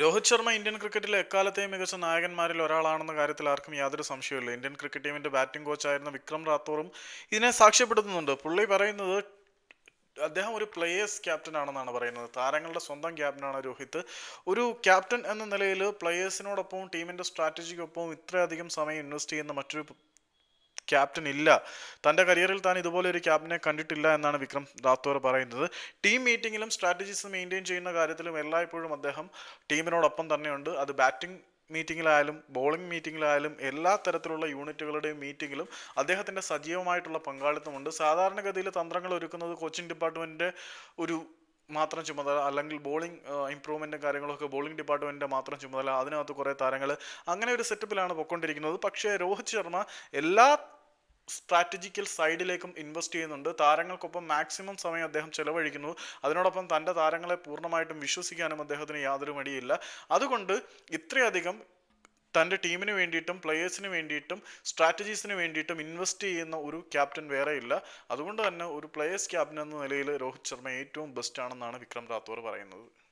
Rohit Sharma Indian ക്രിക്കറ്റിലെ എക്കാലത്തെയും മികച്ച നായകന്മാരിൽ ഒരാളാണെന്ന കാര്യത്തിൽ ആർക്കും യാതൊരു സംശയമില്ല ഇന്ത്യൻ ക്രിക്കറ്റ് ടീമിന്റെ ബാറ്റിംഗ് കോച്ചായിരുന്ന വിക്രം റാത്തോറും ഇതിനെ സാക്ഷ്യപ്പെടുത്തുന്നുണ്ട് പുള്ളി പറയുന്നത് അദ്ദേഹം ഒരു പ്ലേയേഴ്സ് ക്യാപ്റ്റൻ ആണെന്നാണ് പറയുന്നത് താരങ്ങളുടെ സ്വന്തം ക്യാപ്റ്റനാണ് രോഹിത് ഒരു ക്യാപ്റ്റൻ എന്ന നിലയിൽ പ്ലേയേഴ്സിനോടൊപ്പം ടീമിന്റെ സ്ട്രാറ്റജിക്കൊപ്പം ഇത്രയധികം സമയം ഇൻവെസ്റ്റ് ചെയ്യുന്ന മറ്റൊരു ക്യാപ്റ്റൻ ഇല്ല തൻ്റെ കരിയറിൽ താൻ ഇതുപോലെ ഒരു ക്യാപ്റ്റനെ കണ്ടിട്ടില്ല എന്നാണ് വിക്രം റാത്തോർ പറയുന്നത് ടീം മീറ്റിങ്ങിലും സ്ട്രാറ്റജീസ് മെയിൻറ്റെയിൻ ചെയ്യുന്ന കാര്യത്തിലും എല്ലായ്പ്പോഴും അദ്ദേഹം ടീമിനോടൊപ്പം തന്നെയുണ്ട് അത് ബാറ്റിംഗ് മീറ്റിങ്ങിലായാലും ബോളിംഗ് മീറ്റിങ്ങിലായാലും എല്ലാ തരത്തിലുള്ള യൂണിറ്റുകളുടെയും മീറ്റിങ്ങിലും അദ്ദേഹത്തിൻ്റെ സജീവമായിട്ടുള്ള പങ്കാളിത്തമുണ്ട് സാധാരണഗതിയിൽ തന്ത്രങ്ങൾ ഒരുക്കുന്നത് കോച്ചിങ് ഡിപ്പാർട്ട്മെൻറ്റിൻ്റെ ഒരു മാത്രം ചുമതല അല്ലെങ്കിൽ ബോളിംഗ് ഇമ്പ്രൂവ്മെൻറ്റും കാര്യങ്ങളൊക്കെ ബോളിംഗ് ഡിപ്പാർട്ട്മെൻറ്റിൻ്റെ മാത്രം ചുമതല അതിനകത്ത് കുറേ താരങ്ങൾ അങ്ങനെ ഒരു സെറ്റപ്പിലാണ് പൊയ്ക്കൊണ്ടിരിക്കുന്നത് പക്ഷേ രോഹിത് ശർമ്മ എല്ലാ സ്ട്രാറ്റജിക്കൽ സൈഡിലേക്കും ഇൻവെസ്റ്റ് ചെയ്യുന്നുണ്ട് താരങ്ങൾക്കൊപ്പം മാക്സിമം സമയം അദ്ദേഹം ചെലവഴിക്കുന്നു അതിനോടൊപ്പം തൻ്റെ താരങ്ങളെ പൂർണ്ണമായിട്ടും വിശ്വസിക്കാനും അദ്ദേഹത്തിന് യാതൊരു മടിയില്ല അതുകൊണ്ട് ഇത്രയധികം തൻ്റെ ടീമിന് വേണ്ടിയിട്ടും പ്ലെയേഴ്സിന് വേണ്ടിയിട്ടും സ്ട്രാറ്റജീസിന് വേണ്ടിയിട്ടും ഇൻവെസ്റ്റ് ചെയ്യുന്ന ഒരു ക്യാപ്റ്റൻ വേറെ ഇല്ല അതുകൊണ്ട് തന്നെ ഒരു പ്ലെയേഴ്സ് ക്യാപ്റ്റൻ എന്ന നിലയിൽ രോഹിത് ശർമ്മ ഏറ്റവും ബെസ്റ്റ് ആണെന്നാണ് വിക്രം റാത്തോർ പറയുന്നത്